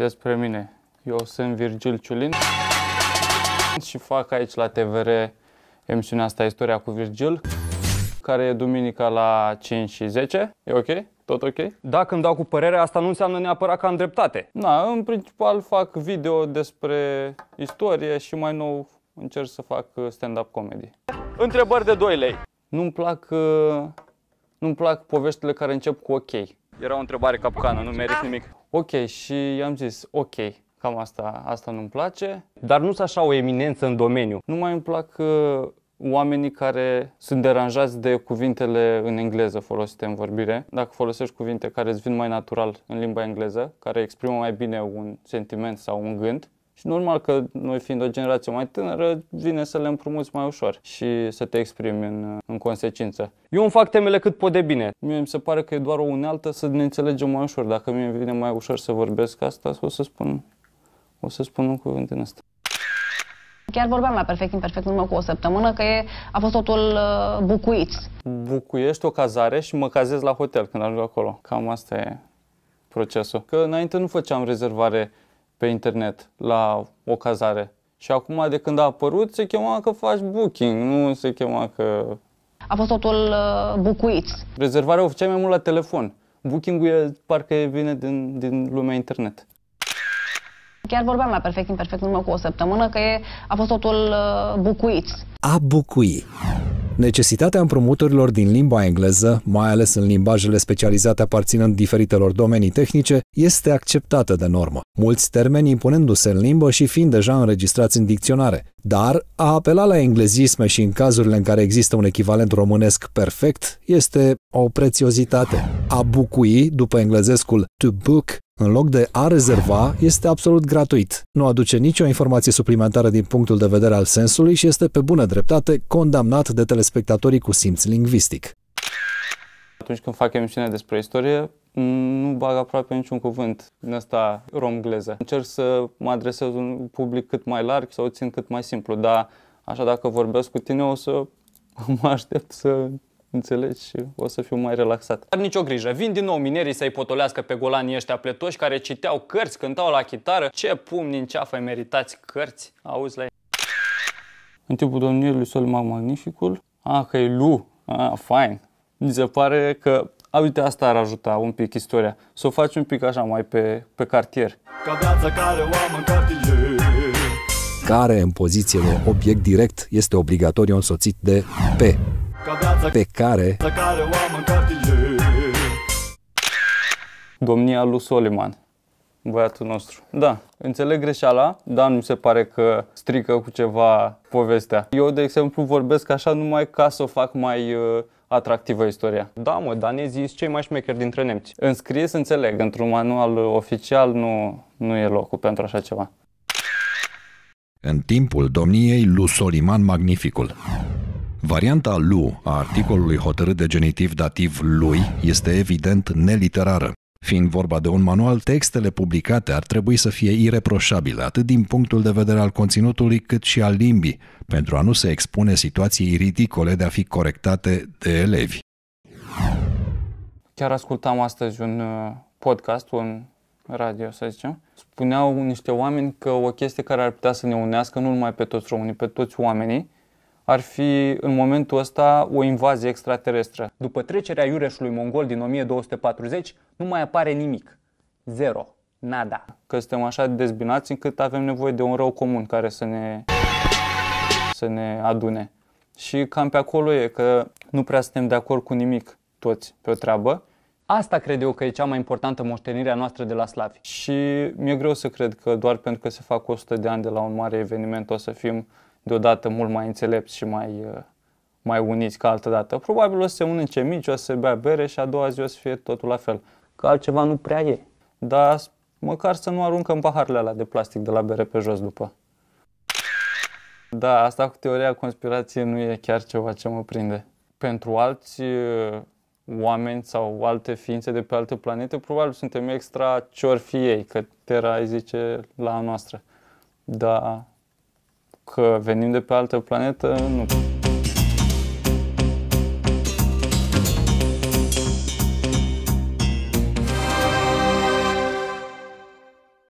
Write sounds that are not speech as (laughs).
Despre mine. Eu sunt Virgil Ciulin și fac aici la TVR emisiunea asta Istoria cu Virgil, care e duminica la 5 și 10. E ok? Tot ok? Dacă îmi dau cu părerea, asta nu înseamnă neapărat că am dreptate. Da, în principal fac video despre istorie și mai nou încerc să fac uh, stand-up comedy. Întrebări de 2 lei. Nu-mi plac, uh, nu-mi plac poveștile care încep cu ok era o întrebare capcană, nu merit nimic. Ok, și i-am zis, ok, cam asta, asta nu-mi place. Dar nu sunt așa o eminență în domeniu. Nu mai îmi plac uh, oamenii care sunt deranjați de cuvintele în engleză folosite în vorbire. Dacă folosești cuvinte care îți vin mai natural în limba engleză, care exprimă mai bine un sentiment sau un gând, și normal că noi fiind o generație mai tânără, vine să le împrumuți mai ușor și să te exprimi în, în consecință. Eu îmi fac temele cât pot de bine. Mie mi se pare că e doar o unealtă să ne înțelegem mai ușor. Dacă mie vine mai ușor să vorbesc asta, o să spun, o să spun un cuvânt în asta. Chiar vorbeam la Perfect Imperfect numai cu o săptămână că e, a fost totul uh, bucuit. Bucuiești o cazare și mă cazez la hotel când ajung acolo. Cam asta e procesul. Că înainte nu făceam rezervare pe internet la o cazare. Și acum, de când a apărut, se chema că faci booking, nu se chema că... A fost totul uh, bucuit. Rezervarea o făceai mai mult la telefon. Booking-ul e, parcă vine din, din lumea internet. Chiar vorbeam la Perfect Imperfect numai cu o săptămână că e, a fost totul uh, bucuit. A bucui. Necesitatea împrumuturilor din limba engleză, mai ales în limbajele specializate aparținând diferitelor domenii tehnice, este acceptată de normă, mulți termeni impunându-se în limbă și fiind deja înregistrați în dicționare. Dar a apela la englezisme și în cazurile în care există un echivalent românesc perfect este o prețiozitate. A bucui, după englezescul to book, în loc de a rezerva, este absolut gratuit. Nu aduce nicio informație suplimentară din punctul de vedere al sensului și este pe bună dreptate condamnat de telespectatorii cu simț lingvistic. Atunci când fac emisiune despre istorie, nu bag aproape niciun cuvânt din asta romgleză. Încerc să mă adresez un public cât mai larg, să o țin cât mai simplu, dar așa dacă vorbesc cu tine o să (laughs) mă aștept să înțelegi, și o să fiu mai relaxat. Dar nicio grijă, vin din nou minerii să-i potolească pe golanii ăștia pletoși care citeau cărți, cântau la chitară. Ce pumni în ceafă meritați cărți, auzi la ei. În timpul domniei lui Soliman Magnificul, a, ah, că e Lu, a, ah, fain. Mi se pare că a, uite, asta ar ajuta un pic istoria. Să o faci un pic așa mai pe, pe cartier. Ca viața care o am în cartier. Care în poziție de obiect direct este obligatoriu însoțit de P pe care domnia lui Soliman, băiatul nostru. Da, înțeleg greșeala, dar nu mi se pare că strică cu ceva povestea. Eu, de exemplu, vorbesc așa numai ca să o fac mai uh, atractivă istoria. Da, mă, danezii sunt cei mai șmecheri dintre nemți. În scris înțeleg, într-un manual oficial nu, nu e locul pentru așa ceva. În timpul domniei lui Soliman Magnificul. Varianta lu a articolului hotărât de genitiv dativ lui este evident neliterară. Fiind vorba de un manual, textele publicate ar trebui să fie ireproșabile, atât din punctul de vedere al conținutului, cât și al limbii, pentru a nu se expune situații ridicole de a fi corectate de elevi. Chiar ascultam astăzi un uh, podcast, un radio, să zicem, spuneau niște oameni că o chestie care ar putea să ne unească nu numai pe toți românii, pe toți oamenii, ar fi în momentul ăsta o invazie extraterestră. După trecerea Iureșului mongol din 1240, nu mai apare nimic. Zero. Nada. Că suntem așa de dezbinați încât avem nevoie de un rău comun care să ne, să ne adune. Și cam pe acolo e că nu prea suntem de acord cu nimic toți pe o treabă. Asta cred eu că e cea mai importantă moștenire a noastră de la slavi. Și mi-e greu să cred că doar pentru că se fac 100 de ani de la un mare eveniment o să fim deodată mult mai înțelepți și mai, uh, mai uniți ca altă dată. Probabil o să se mănânce mici, o să se bea bere și a doua zi o să fie totul la fel. Că altceva nu prea e. Dar măcar să nu aruncăm paharele alea de plastic de la bere pe jos după. Da, asta cu teoria conspirației nu e chiar ceva ce mă prinde. Pentru alți uh, oameni sau alte ființe de pe alte planete, probabil suntem extra ce fi ei, că Terra îi zice la noastră. Da, că venim de pe altă planetă, nu.